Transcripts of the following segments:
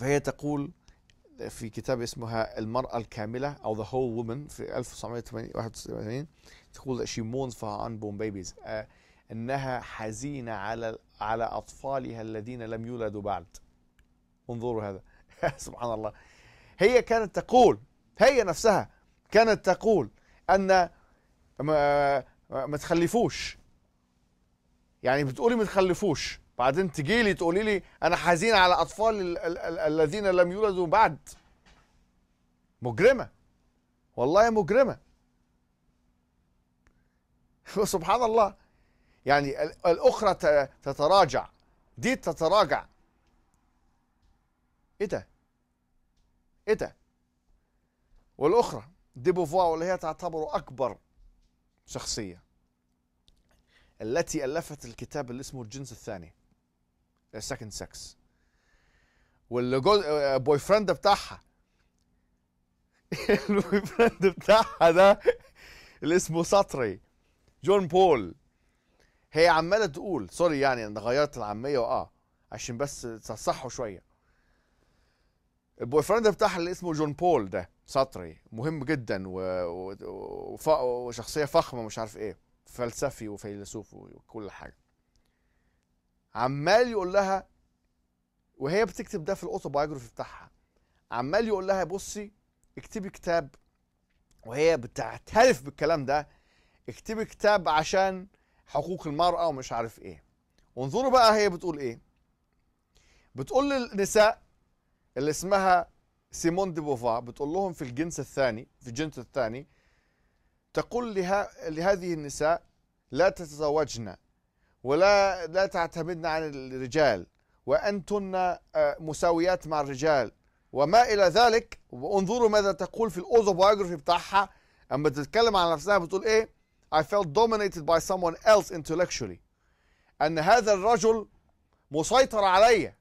فهي تقول في كتاب اسمها المرأة الكاملة أو The Whole Woman في 1981 تقول she mourns for her unborn babies آه، أنها حزينة على على أطفالها الذين لم يولدوا بعد انظروا هذا سبحان الله هي كانت تقول هي نفسها كانت تقول أن ما تخلفوش يعني بتقولي ما تخلفوش بعدين تجي لي تقولي لي انا حزين على اطفال الذين لم يولدوا بعد مجرمه والله مجرمه سبحان الله يعني الاخرى تتراجع دي تتراجع ايه ده ايه ده والاخرى دي بوفوار واللي هي تعتبر اكبر شخصيه التي الفت الكتاب اللي اسمه الجنس الثاني سكند سكس والجوز بوي فريند بتاعها البوي فريند بتاعها ده اللي اسمه سطري جون بول هي عماله تقول سوري يعني انا غيرت العاميه واه عشان بس تصحوا شويه البوي فريند بتاعها اللي اسمه جون بول ده سطري مهم جدا و... و... وف... وشخصيه فخمه مش عارف ايه فلسفي وفيلسوف وكل حاجه عمال يقول لها وهي بتكتب ده في الاوتوبايجرافي بتاعها عمال يقول لها بصي اكتبي كتاب وهي بتعترف بالكلام ده اكتبي كتاب عشان حقوق المرأة ومش عارف ايه وانظروا بقى هي بتقول ايه بتقول للنساء اللي اسمها سيمون دي بوفا بتقول لهم في الجنس الثاني في الجنس الثاني تقول لها لهذه النساء لا تتزوجن ولا لا تعتمدن عن الرجال وأنتن آه، مساويات مع الرجال وما إلى ذلك وانظروا ماذا تقول في الأوزوبايوجرافي بتاعها أما تتكلم عن نفسها بتقول إيه I felt dominated by someone else intellectually أن هذا الرجل مسيطر عليا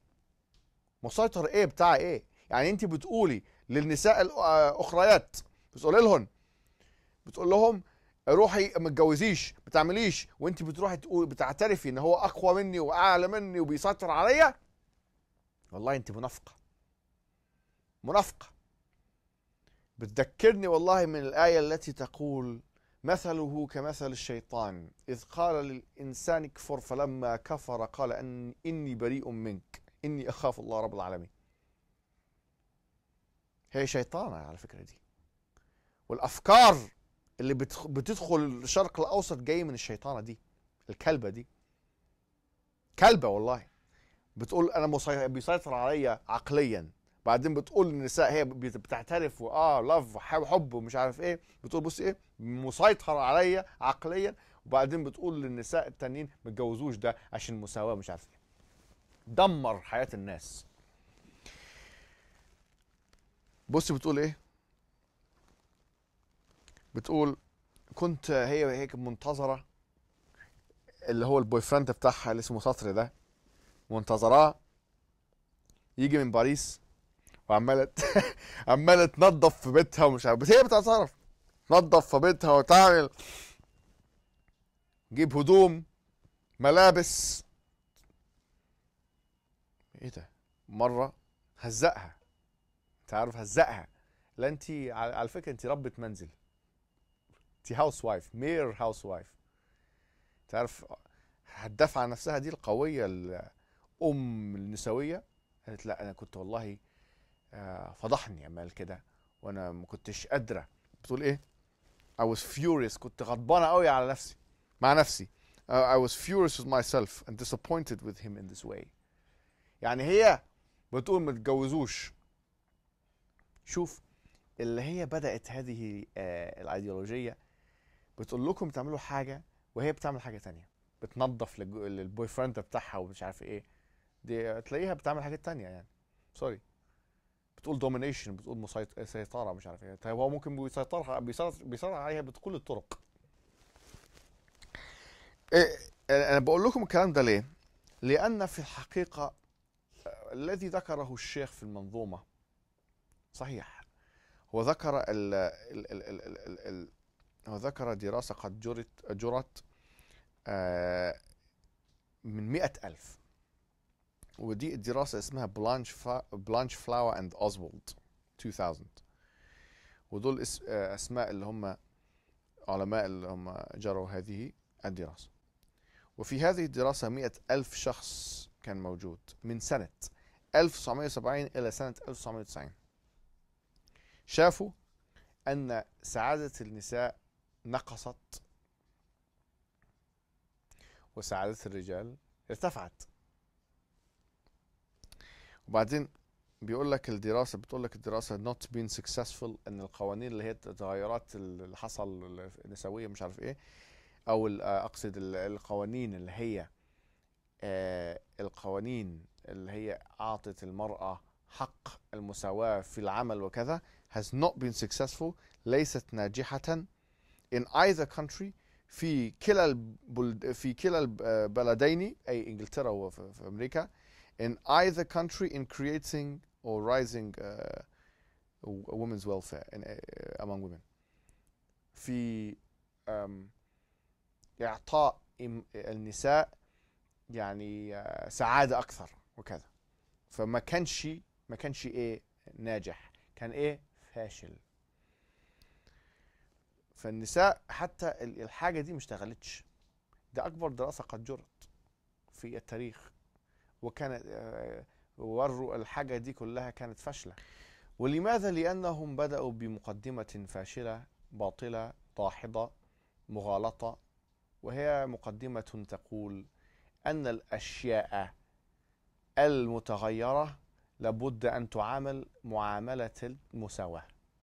مسيطر إيه بتاع إيه يعني أنت بتقولي للنساء الأخريات آه، بتقولي لهم بتقول لهم روحي ما تجوزيش ما تعمليش وانت بتروحي تقول بتعترفي ان هو اقوى مني واعلى مني وبيسيطر عليا والله انت منافقه منافقه بتذكرني والله من الايه التي تقول مثله كمثل الشيطان إذ قال للإنسان اكفر فلما كفر قال أن إني بريء منك إني أخاف الله رب العالمين هي شيطانة على فكره دي والأفكار اللي بتدخل الشرق الاوسط جاي من الشيطانه دي الكلبه دي كلبه والله بتقول انا بيسيطر عليا عقليا بعدين بتقول للنساء هي بتعترف واه لاف حب ومش عارف ايه بتقول بص ايه مسيطر عليا عقليا وبعدين بتقول للنساء التانيين ما تجوزوش ده عشان المساواه مش عارف ايه دمر حياه الناس بص بتقول ايه بتقول كنت هي هي كانت منتظره اللي هو البوي فريند بتاعها اللي اسمه سطر ده منتظراه يجي من باريس وعماله عماله تنظف في بيتها ومش عارف بس هي بتعترف تنظف في بيتها وتعمل جيب هدوم ملابس ايه ده مره هزقها انت عارف هزقها لا انت على فكره انت ربة منزل تي هاوس وايف مير هاوس وايف تعرف هتدافع عن نفسها دي القويه الام النسويه قالت لا انا كنت والله آه، فضحني عمال كده وانا ما كنتش قادره بتقول ايه I was furious كنت غضبانه قوي على نفسي مع نفسي آه، I was furious with myself and disappointed with him in this way يعني هي بتقول ما تتجوزوش شوف اللي هي بدأت هذه آه، الايديولوجية بتقول لكم تعملوا حاجه وهي بتعمل حاجه تانية بتنظف للبوي فريند بتاعها ومش عارف ايه دي تلاقيها بتعمل حاجات تانية يعني سوري بتقول دومينيشن بتقول مسيطره سيطره مش عارف ايه طيب هو ممكن بيسيطرها بيسيطر عليها بكل الطرق إيه انا بقول لكم الكلام ده ليه لان في الحقيقه آه، الذي ذكره الشيخ في المنظومه صحيح هو ذكر ال ال ال ال ال ال وذكر دراسة قد جرت جرت آه، من مئة ألف ودي الدراسة اسمها بلانش فا بلانش فلاور اند اوزولد 2000 ودول آه، اسماء اللي هم علماء اللي هم جروا هذه الدراسة وفي هذه الدراسة مئة ألف شخص كان موجود من سنة 1970 إلى سنة 1990 شافوا أن سعادة النساء نقصت وسعادة الرجال ارتفعت وبعدين بيقول لك الدراسة بتقول لك الدراسة not been successful ان القوانين اللي هي التغيرات اللي حصل النسوية مش عارف ايه او آه، اقصد القوانين اللي هي آه القوانين اللي هي اعطت المرأة حق المساواة في العمل وكذا has not been successful ليست ناجحة in either country في كلا البلد في كلا البلدين أي إنجلترا وفي في أمريكا in either country in creating or rising uh, women's welfare in, uh, among women في um, إعطاء النساء يعني سعادة أكثر وكذا فما كانش ما كانش إيه ناجح كان إيه فاشل فالنساء حتى الحاجه دي ما اشتغلتش ده اكبر دراسه قد جرت في التاريخ وكانت آه، وروا الحاجه دي كلها كانت فاشله ولماذا لانهم بداوا بمقدمه فاشله باطله داحضه مغالطه وهي مقدمه تقول ان الاشياء المتغيره لابد ان تعامل معامله المساواه